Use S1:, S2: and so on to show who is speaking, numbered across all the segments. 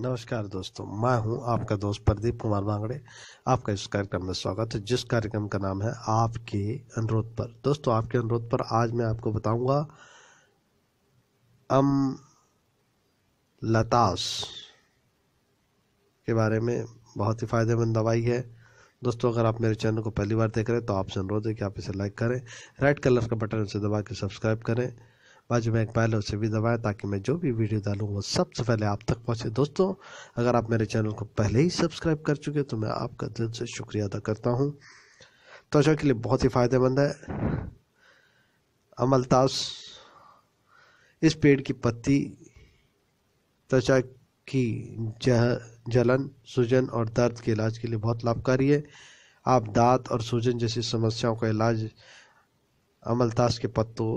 S1: नमस्कार दोस्तों मैं हूं आपका दोस्त प्रदीप कुमार बांगड़े आपका इस कार्यक्रम में स्वागत है जिस कार्यक्रम का नाम है आपके अनुरोध पर दोस्तों आपके अनुरोध पर आज मैं आपको बताऊंगा अम लतास के बारे में बहुत ही फ़ायदेमंद दवाई है दोस्तों अगर आप मेरे चैनल को पहली बार देख रहे हैं तो आपसे अनुरोध है कि आप इसे लाइक करें रेड कलर का बटन इसे दबा के सब्सक्राइब करें बाजू में एक पहले उसे भी दबाएं ताकि मैं जो भी वीडियो डालूँ वो सबसे पहले आप तक पहुँचे दोस्तों अगर आप मेरे चैनल को पहले ही सब्सक्राइब कर चुके तो मैं आपका दिल से शुक्रिया अदा करता हूँ त्वचा के लिए बहुत ही फ़ायदेमंद है अमलतास इस पेड़ की पत्ती त्वचा की जह जलन सूजन और दर्द के इलाज के लिए बहुत लाभकारी है आप दांत और सूजन जैसी समस्याओं का इलाज अमलतास के पत्तों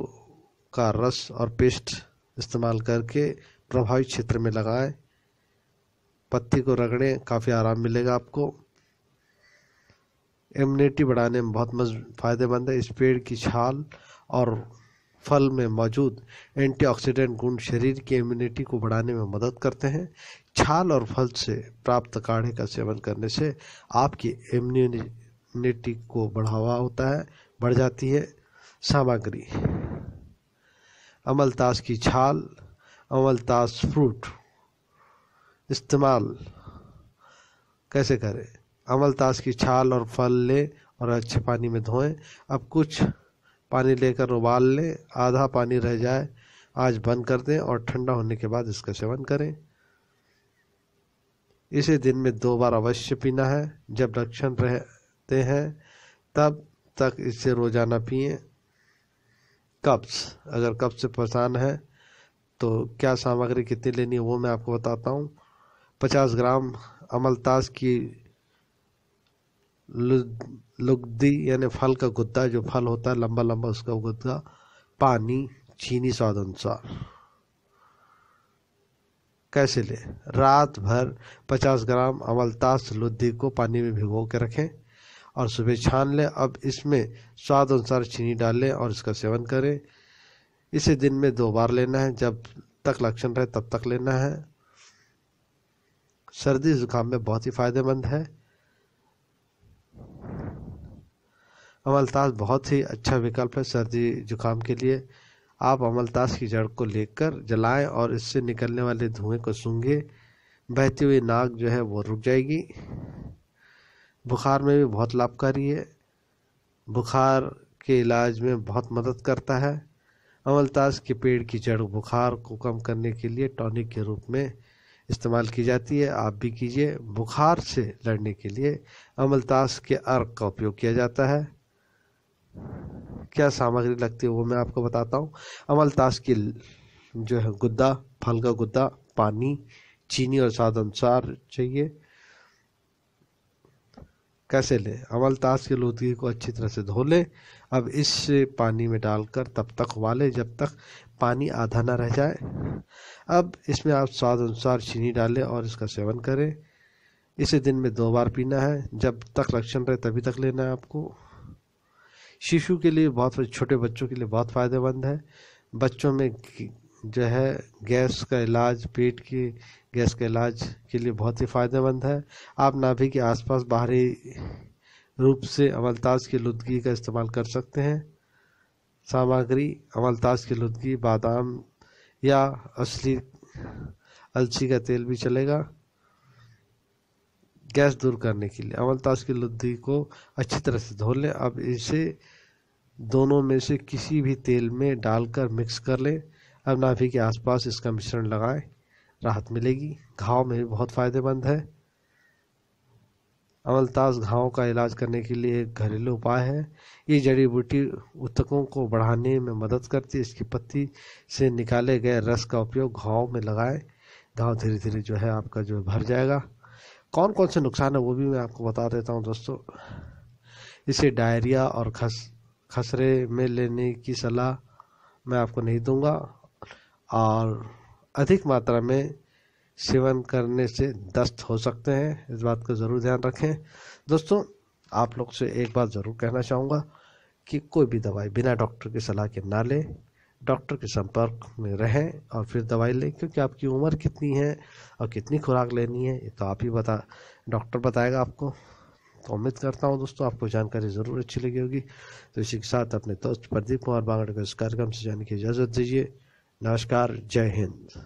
S1: का रस और पेस्ट इस्तेमाल करके प्रभावित क्षेत्र में लगाएं पत्ती को रगड़ें काफ़ी आराम मिलेगा आपको इम्यूनिटी बढ़ाने में बहुत मज फायदेमंद है इस पेड़ की छाल और फल में मौजूद एंटीऑक्सीडेंट गुण शरीर की इम्यूनिटी को बढ़ाने में मदद करते हैं छाल और फल से प्राप्त काढ़े का सेवन करने से आपकी इम्यूनिटी को बढ़ावा होता है बढ़ जाती है सामग्री अमलतास की छाल अमलतास फ्रूट इस्तेमाल कैसे करें अमलतास की छाल और फल लें और अच्छे पानी में धोएं अब कुछ पानी लेकर उबाल लें आधा पानी रह जाए आज बंद कर दें और ठंडा होने के बाद इसका सेवन करें इसे दिन में दो बार अवश्य पीना है जब लक्षण रहते हैं तब तक इसे रोजाना पिए कप्स अगर कप से परेशान है तो क्या सामग्री कितनी लेनी है वो मैं आपको बताता हूँ पचास ग्राम अमलताज की लुगदी यानी फल का गुद्दा जो फल होता है लंबा लंबा उसका गुद्दा पानी चीनी स्वाद अनुसार कैसे ले रात भर 50 ग्राम अमलतास लुद्दी को पानी में भिगो के रखें और सुबह छान लें अब इसमें स्वाद अनुसार चीनी डाल लें और इसका सेवन करें इसे दिन में दो बार लेना है जब तक लक्षण रहे तब तक लेना है सर्दी जुकाम में बहुत ही फ़ायदेमंद है अमलताज बहुत ही अच्छा विकल्प है सर्दी जुकाम के लिए आप अमलताज की जड़ को लेकर जलाएं और इससे निकलने वाले धुएं को सूंघें बहती हुई नाक जो है वो रुक जाएगी बुखार में भी बहुत लाभकारी है बुखार के इलाज में बहुत मदद करता है अमलताज के पेड़ की जड़ बुखार को कम करने के लिए टॉनिक के रूप में इस्तेमाल की जाती है आप भी कीजिए बुखार से लड़ने के लिए अमलताज के अर्क का उपयोग किया जाता है क्या सामग्री लगती है वो मैं आपको बताता हूँ अमलताज की जो है गुद्दा फल का गुद्दा पानी चीनी और स्वाद अनुसार चाहिए कैसे लें अमल ताश के लोदगी को अच्छी तरह से धो लें अब इस पानी में डालकर तब तक उबालें जब तक पानी आधा ना रह जाए अब इसमें आप स्वाद अनुसार चीनी डालें और इसका सेवन करें इसे दिन में दो बार पीना है जब तक लक्षण रहे तभी तक लेना है आपको शिशु के लिए बहुत छोटे बच्चों के लिए बहुत फ़ायदेमंद है बच्चों में जो है गैस का इलाज पेट की गैस के इलाज के लिए बहुत ही फ़ायदेमंद है आप नाभि के आसपास बाहरी रूप से अमलताज की लुदगी का इस्तेमाल कर सकते हैं सामग्री अमलताज की लुदगी बादाम या असली अलसी का तेल भी चलेगा गैस दूर करने के लिए अमलताज की लुद्दी को अच्छी तरह से धो लें अब इसे दोनों में से किसी भी तेल में डालकर मिक्स कर लें अब नाभि के आसपास इसका मिश्रण लगाएं राहत मिलेगी घाव में भी बहुत फ़ायदेमंद है अमलताज घावों का इलाज करने के लिए एक घरेलू उपाय है ये जड़ी बूटी उत्तकों को बढ़ाने में मदद करती है इसकी पत्ती से निकाले गए रस का उपयोग घाव में लगाएं घाव धीरे धीरे जो है आपका जो भर जाएगा कौन कौन से नुकसान है वो भी मैं आपको बता देता हूँ दोस्तों इसे डायरिया और खस खसरे में लेने की सलाह मैं आपको नहीं दूंगा और अधिक मात्रा में सेवन करने से दस्त हो सकते हैं इस बात का ज़रूर ध्यान रखें दोस्तों आप लोग से एक बात ज़रूर कहना चाहूँगा कि कोई भी दवाई बिना डॉक्टर की सलाह के ना लें डॉक्टर के संपर्क में रहें और फिर दवाई लें क्योंकि आपकी उम्र कितनी है और कितनी खुराक लेनी है ये तो आप ही बता डॉक्टर बताएगा आपको तो उम्मीद करता हूँ दोस्तों आपको जानकारी ज़रूर अच्छी लगी होगी तो इसी के साथ अपने दोस्त प्रदीप कुमार बांगड़ को इस कार्यक्रम से जाने की इजाज़त दीजिए नमस्कार जय हिंद